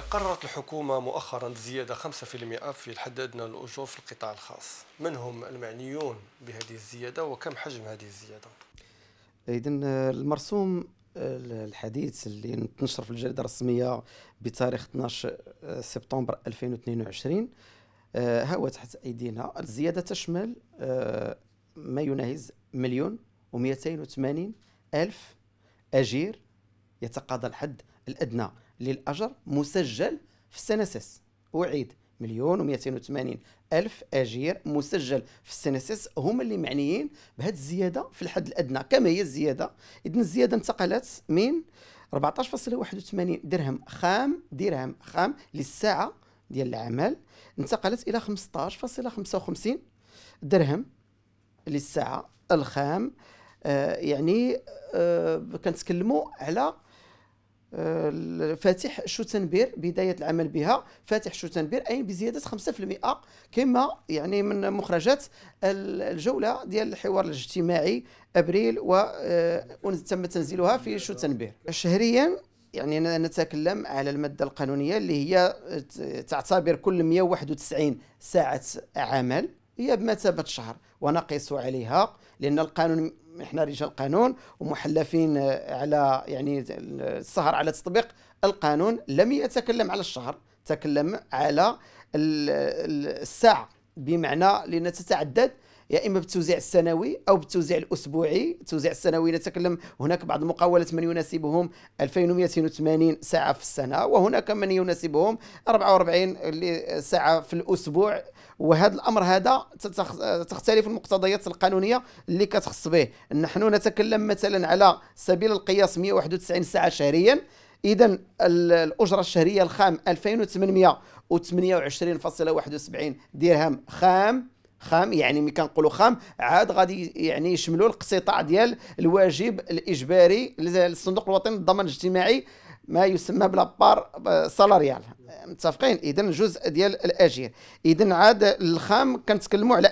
قررت الحكومة مؤخرا زيادة 5% في الحد أدنى الأجور في القطاع الخاص من هم المعنيون بهذه الزيادة وكم حجم هذه الزيادة؟ إذا المرسوم الحديث اللي تنشر في الجريدة الرسمية بتاريخ 12 سبتمبر 2022 ها آه، هو تحت أيدينا الزيادة تشمل آه، ما يناهز مليون و280 ألف أجير يتقاضى الحد الأدنى للأجر مسجل في السنسس أعيد مليون و 280 ألف أجير مسجل في السنسس هما اللي معنيين بهذه الزيادة في الحد الأدنى كما هي الزيادة إذن الزيادة انتقلت من 14.81 درهم خام درهم خام للساعة ديال العمل انتقلت إلى 15.55 درهم للساعة الخام آه يعني آه كنتكلموا على فاتح شوتنبير بدايه العمل بها فاتح شوتنبير اي بزياده 5% كما يعني من مخرجات الجوله ديال الحوار الاجتماعي ابريل و آه، تم تنزيلها في شوتنبير شهريا يعني نتكلم على الماده القانونيه اللي هي تعتبر كل 191 ساعه عمل هي بمثابه شهر ونقيس عليها لان القانون احنا رجال قانون ومحلفين على يعني السهر على تطبيق القانون لم يتكلم على الشهر تكلم على الساعه بمعنى لان تتعدد يا اما بالتوزيع السنوي او بالتوزيع الاسبوعي التوزيع السنوي نتكلم هناك بعض المقاولات من يناسبهم 2280 ساعه في السنه وهناك من يناسبهم 44 ساعه في الاسبوع وهذا الامر هذا تختلف المقتضيات القانونيه اللي كتخص به نحن نتكلم مثلا على سبيل القياس 191 ساعه شهريا اذا الاجره الشهريه الخام 2828.71 درهم خام خام يعني ملي كنقولوا خام عاد غادي يعني يشملوا القسيطاع ديال الواجب الاجباري للصندوق الوطني للضمان الاجتماعي ما يسمى بلابار سالاريال متفقين اذا الجزء ديال الاجير اذا عاد الخام كنتكلموا على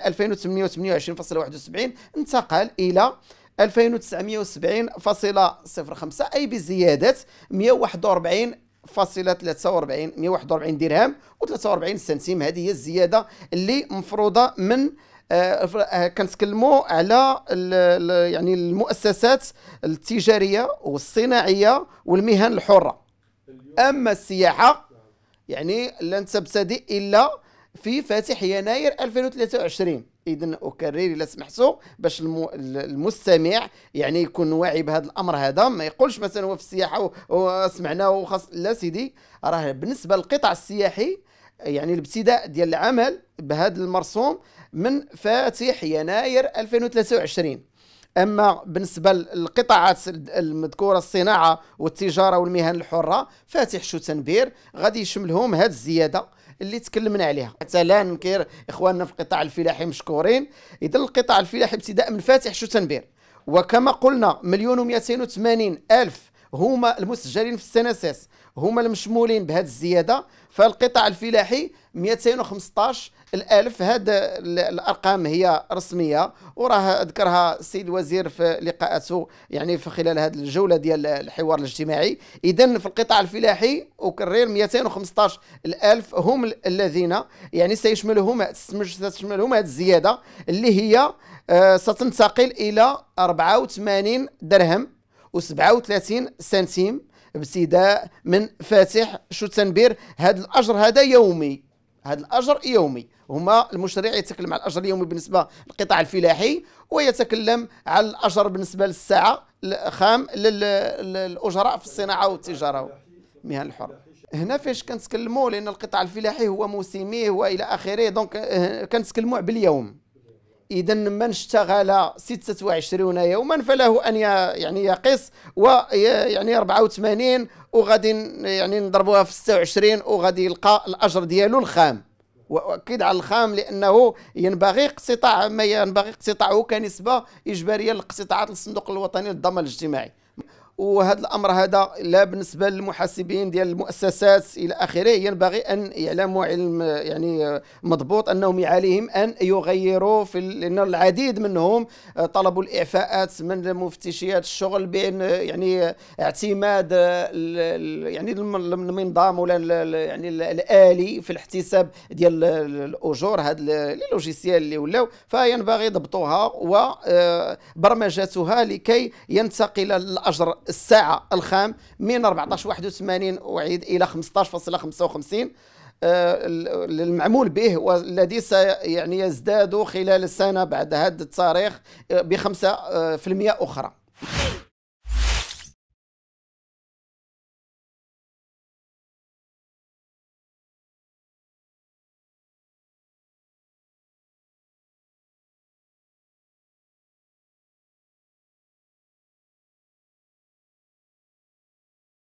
2828.71 انتقل الى 2970.05 أي بزيادة 141 فاصلة 43 141 درهم و43 سنتيم هذه هي الزياده اللي مفروضه من آه، آه، كنتكلموا على يعني المؤسسات التجاريه والصناعيه والمهن الحره اما السياحه يعني لن تبتدئ الا في فاتح يناير 2023 اذا اكرر الا سمحتوا باش المستمع يعني يكون واعي بهذا الامر هذا ما يقولش مثلا هو في السياحه وسمعنا وخاص لا سيدي راه بالنسبه للقطاع السياحي يعني الابتداء ديال العمل بهذا المرسوم من فاتح يناير 2023 اما بالنسبه للقطاعات المذكوره الصناعه والتجاره والمهن الحره فاتح شو تنبير غادي يشملهم هذه الزياده اللي تكلمنا عليها حتى لا ننكر اخواننا في القطاع الفلاحي مشكورين اذا القطاع الفلاحي ابتداء من فاتح شو تنبير وكما قلنا مليون و280 الف هما المسجلين في السنساس هما المشمولين بهذه الزياده فالقطاع الفلاحي 215 الالف هاد الارقام هي رسميه وراه ذكرها السيد الوزير في لقاءاته يعني في خلال هذه الجوله ديال الحوار الاجتماعي اذا في القطاع الفلاحي اكرر 215 الالف هم الذين يعني سيشملهم ستشملهم هذه الزياده اللي هي آه، ستنتقل الى 84 درهم 37 سنتيم ابتداء من فاتح شو تنبير هذا الاجر هذا يومي هذا الاجر يومي هما المشرع يتكلم على الاجر اليومي بالنسبه للقطاع الفلاحي ويتكلم على الاجر بالنسبه للساعه الخام للاجراء في الصناعه والتجاره المهن الحره هنا فاش كنتكلموا لان القطاع الفلاحي هو موسمي والى اخره دونك آه، كنتكلموا باليوم إذا من اشتغل 26 يوما فله أن يعني يقص و يعني 84 وغادي يعني نضربوها في 26 وغادي يلقى الأجر ديالو الخام واكيد على الخام لانه ينبغي اقتطاع ما ينبغي اقتطاعه كنسبه اجباريه لاقتطاعات الصندوق الوطني للضمان الاجتماعي وهذا الامر هذا لا بالنسبه للمحاسبين ديال المؤسسات الى اخره ينبغي ان يعلموا علم يعني مضبوط انهم عليهم ان يغيروا في لان العديد منهم طلبوا الاعفاءات من مفتشيات الشغل بان يعني اعتماد يعني النظام ولا يعني الالي في الاحتساب ديال الاجور هاد اللوجيستيال اللي ولاو فينبغي ضبطوها وبرمجتها آه، لكي ينتقل الاجر الساعة الخام من 1481 وعيد إلى 15.55 آه، المعمول به والذي يعني يزداد خلال السنة بعد هذا التاريخ آه، ب 5% آه، أخرى